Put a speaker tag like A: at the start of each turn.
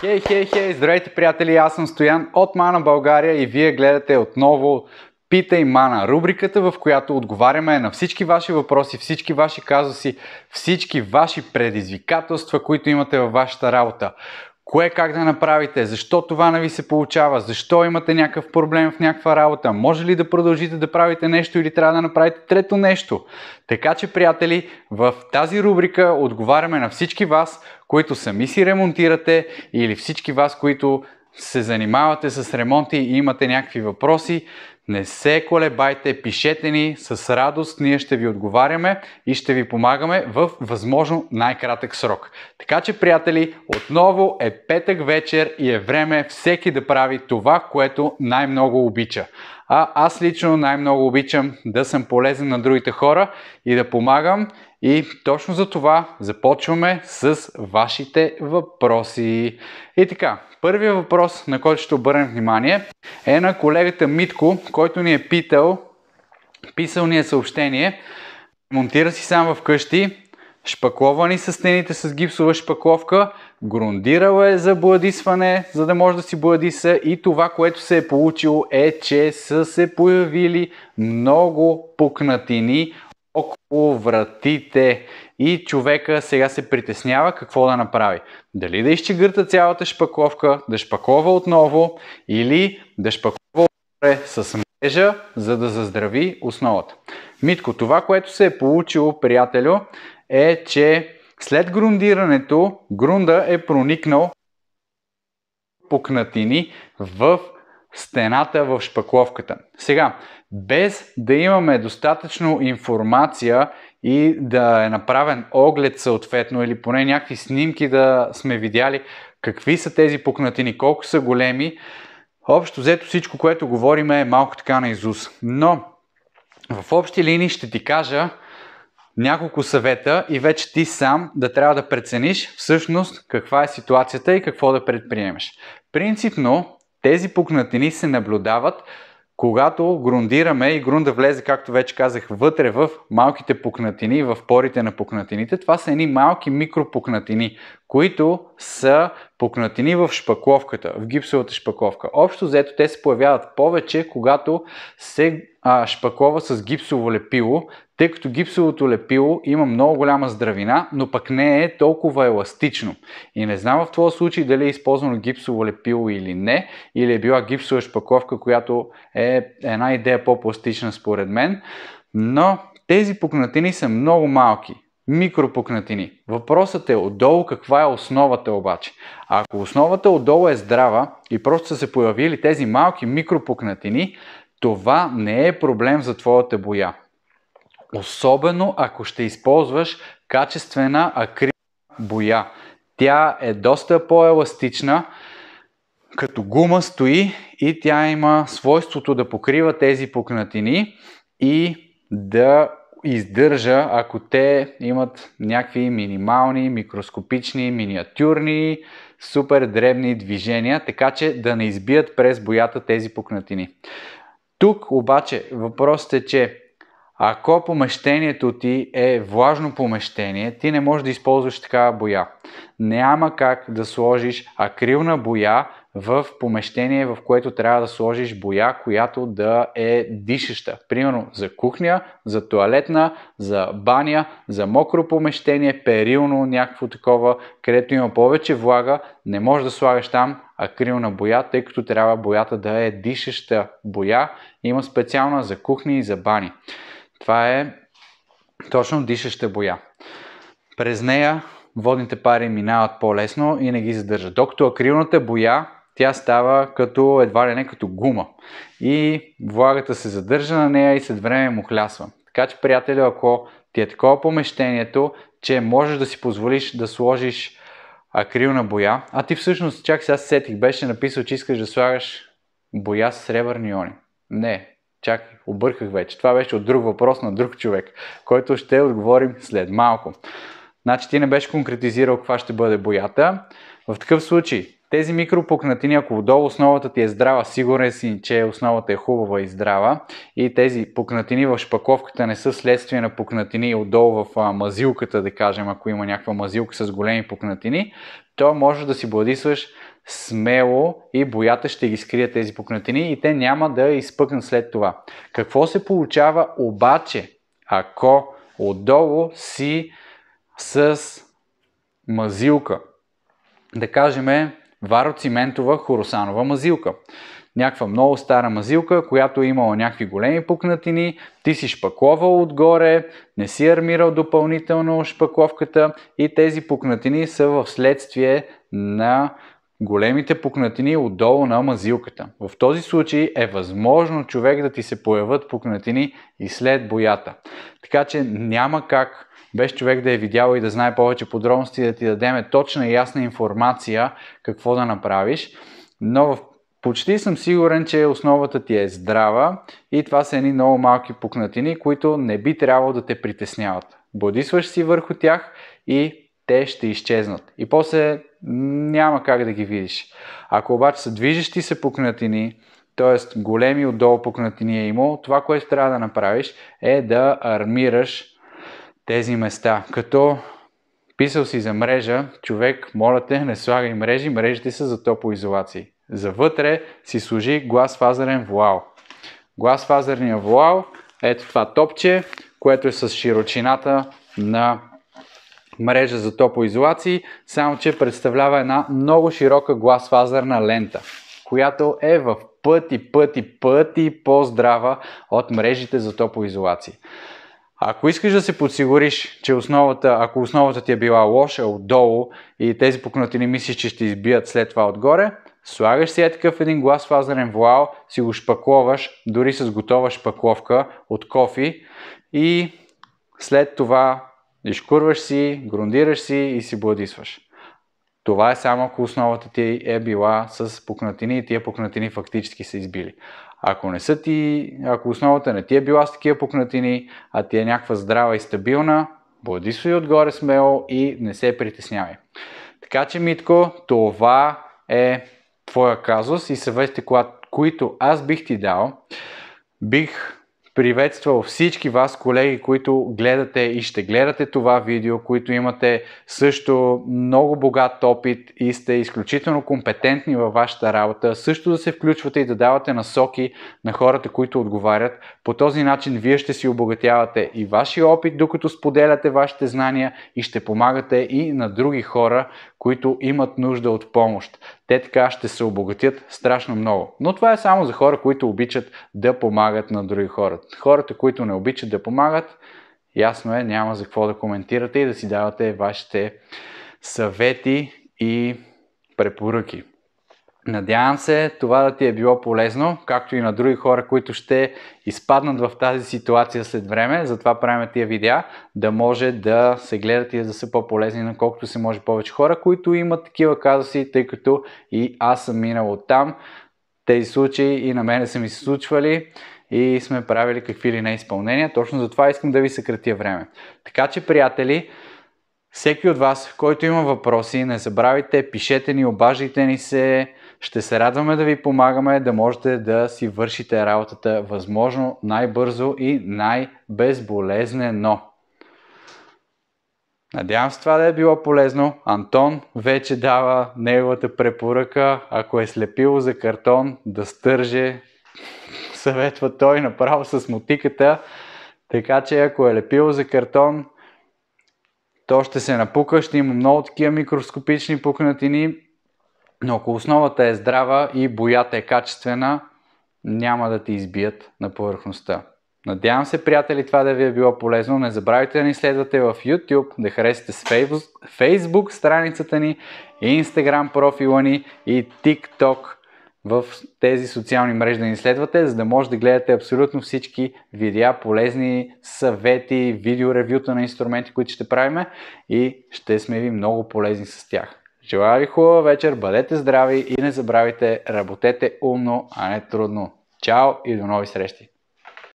A: Хей, хей, хей! Здравейте, приятели! Аз съм Стоян от Мана България и вие гледате отново Питай Мана, рубриката, в която отговаряме на всички ваши въпроси, всички ваши казуси, всички ваши предизвикателства, които имате във вашата работа. Кое как да направите? Защо това не ви се получава? Защо имате някакъв проблем в някаква работа? Може ли да продължите да правите нещо или трябва да направите трето нещо? Така че, приятели, в тази рубрика отговаряме на всички вас, които сами си ремонтирате или всички вас, които се занимавате с ремонти и имате някакви въпроси. Не се колебайте, пишете ни с радост, ние ще ви отговаряме и ще ви помагаме в възможно най-кратък срок. Така че, приятели, отново е петък вечер и е време всеки да прави това, което най-много обича. А аз лично най-много обичам да съм полезен на другите хора и да помагам. И точно за това започваме с вашите въпроси. И така, първият въпрос, на който ще обърнем внимание, е на колегата Митко, който ни е питал, писал ни е съобщение. Монтира си сам вкъщи Шпаковани са стените с гипсова шпакловка, грундирал е за бладисване, за да може да си бладиса и това, което се е получило е, че са се появили много пукнатини около вратите и човека сега се притеснява какво да направи. Дали да изчегърта цялата шпаковка, да шпакова отново или да шпаклова с мрежа, за да заздрави основата. Митко, това, което се е получило, приятелю, е, че след грундирането, грунда е проникнал пукнатини в стената в шпакловката. Сега, без да имаме достатъчно информация и да е направен оглед съответно или поне някакви снимки да сме видяли какви са тези пукнатини, колко са големи, общо взето всичко, което говорим е малко така на Изус. Но в общи линии ще ти кажа, няколко съвета и вече ти сам да трябва да прецениш всъщност каква е ситуацията и какво да предприемеш. Принципно тези пукнатини се наблюдават когато грундираме и грунда влезе, както вече казах, вътре в малките пукнатини, в порите на пукнатините, това са едни малки микропукнатини, които са пукнатини в шпакловката, в гипсовата шпакловка. Общо взето те се появяват повече, когато се а, шпаклова с гипсово лепило, тъй като гипсовото лепило има много голяма здравина, но пък не е толкова еластично. И не знам в този случай дали е използвано гипсово лепило или не, или е била гипсова шпаковка, която е една идея по-пластична според мен, но тези пукнатини са много малки микропукнатини. Въпросът е отдолу каква е основата обаче. А ако основата отдолу е здрава и просто са се появили тези малки микропукнатини, това не е проблем за твоята боя. Особено ако ще използваш качествена акрилна боя. Тя е доста по-еластична, като гума стои и тя има свойството да покрива тези пукнатини и да издържа, ако те имат някакви минимални, микроскопични, миниатюрни, супер дребни движения, така че да не избият през боята тези пукнатини. Тук обаче въпросът е, че ако помещението ти е влажно помещение, ти не можеш да използваш такава боя. Няма как да сложиш акрилна боя в помещение, в което трябва да сложиш боя, която да е дишеща. Примерно за кухня, за туалетна, за баня, за мокро помещение, перилно, някакво такова, където има повече влага, не можеш да слагаш там акрилна боя, тъй като трябва боята да е дишеща боя. Има специална за кухни и за бани. Това е точно дишеща боя. През нея водните пари минават по-лесно и не ги задържат. Докато акрилната боя тя става като едва ли не като гума. И влагата се задържа на нея и след време му хлясва. Така че, приятели, ако ти е такова помещението, че можеш да си позволиш да сложиш акрилна боя, а ти всъщност, чак сега сетих, беше написал, че искаш да слагаш боя с сребърни иони. Не, чак, обърках вече. Това беше от друг въпрос на друг човек, който ще отговорим след малко. Значи ти не беше конкретизирал каква ще бъде боята. В такъв случай, тези микропукнатини, ако отдолу основата ти е здрава, сигурен си, че основата е хубава и здрава и тези пукнатини в шпаковката не са следствие на пукнатини отдолу в мазилката, да кажем, ако има някаква мазилка с големи пукнатини, то може да си бладисваш смело и боята ще ги скрие тези пукнатини и те няма да изпъкнат след това. Какво се получава обаче, ако отдолу си с мазилка? Да кажем, Варо Циментова Хоросанова мазилка. Някаква много стара мазилка, която е имала някакви големи пукнатини, ти си шпаковал отгоре, не си армирал допълнително шпаковката и тези пукнатини са в следствие на големите пукнатини отдолу на мазилката. В този случай е възможно човек да ти се появят пукнатини и след боята. Така че няма как без човек да е видял и да знае повече подробности, да ти дадеме точна и ясна информация какво да направиш. Но в почти съм сигурен, че основата ти е здрава и това са едни много малки пукнатини, които не би трябвало да те притесняват. Бодисваш си върху тях и те ще изчезнат. И после няма как да ги видиш. Ако обаче са движещи се пукнатини, т.е. големи отдолу пукнатини е имало, това, което трябва да направиш е да армираш тези места. Като писал си за мрежа, човек, моля те, не слагай мрежи, мрежите са за топоизолации. Завътре си служи глас фазерен вуал. Глас вуал, ето това топче, което е с широчината на мрежа за топоизолации, само че представлява една много широка гласфазерна лента, която е в пъти, пъти, пъти по-здрава от мрежите за топоизолации. Ако искаш да се подсигуриш, че основата, ако основата ти е била лоша отдолу и тези пукнатини мислиш, че ще избият след това отгоре, слагаш си е такъв един глас фазерен вуал, си го шпакловаш, дори с готова шпакловка от кофи и след това Изкурваш си, грундираш си и си бладисваш. Това е само ако основата ти е била с пукнатини и тия пукнатини фактически са избили. Ако не са ти, ако основата не ти е била с такива пукнатини, а ти е някаква здрава и стабилна, бладисвай отгоре смело и не се притеснявай. Така че, Митко, това е твоя казус и съвестите, които аз бих ти дал. Бих приветствал всички вас, колеги, които гледате и ще гледате това видео, които имате също много богат опит и сте изключително компетентни във вашата работа, също да се включвате и да давате насоки на хората, които отговарят. По този начин вие ще си обогатявате и вашия опит, докато споделяте вашите знания и ще помагате и на други хора, които имат нужда от помощ те така ще се обогатят страшно много. Но това е само за хора, които обичат да помагат на други хора. Хората, които не обичат да помагат, ясно е, няма за какво да коментирате и да си давате вашите съвети и препоръки. Надявам се това да ти е било полезно, както и на други хора, които ще изпаднат в тази ситуация след време. Затова правим тия видеа, да може да се гледат и да са по-полезни на колкото се може повече хора, които имат такива казуси, тъй като и аз съм минал от там. Тези случаи и на мене са ми се случвали и сме правили какви ли не изпълнения. Точно за това искам да ви съкратя време. Така че, приятели, всеки от вас, който има въпроси, не забравяйте, пишете ни, обаждайте ни се, ще се радваме да ви помагаме да можете да си вършите работата възможно най-бързо и най-безболезнено. Надявам се това да е било полезно. Антон вече дава неговата препоръка, ако е слепило за картон, да стърже, съветва той направо с мотиката. Така че ако е лепило за картон, то ще се напука, ще има много такива микроскопични пукнатини но ако основата е здрава и боята е качествена, няма да ти избият на повърхността. Надявам се, приятели, това да ви е било полезно. Не забравяйте да ни следвате в YouTube, да харесате с Facebook страницата ни, Instagram профила ни и TikTok в тези социални мрежи да ни следвате, за да може да гледате абсолютно всички видеа, полезни съвети, видеоревюта на инструменти, които ще правиме и ще сме ви много полезни с тях ви хубава вечер, бъдете здрави и не забравяйте, работете умно, а не трудно. Чао и до нови срещи!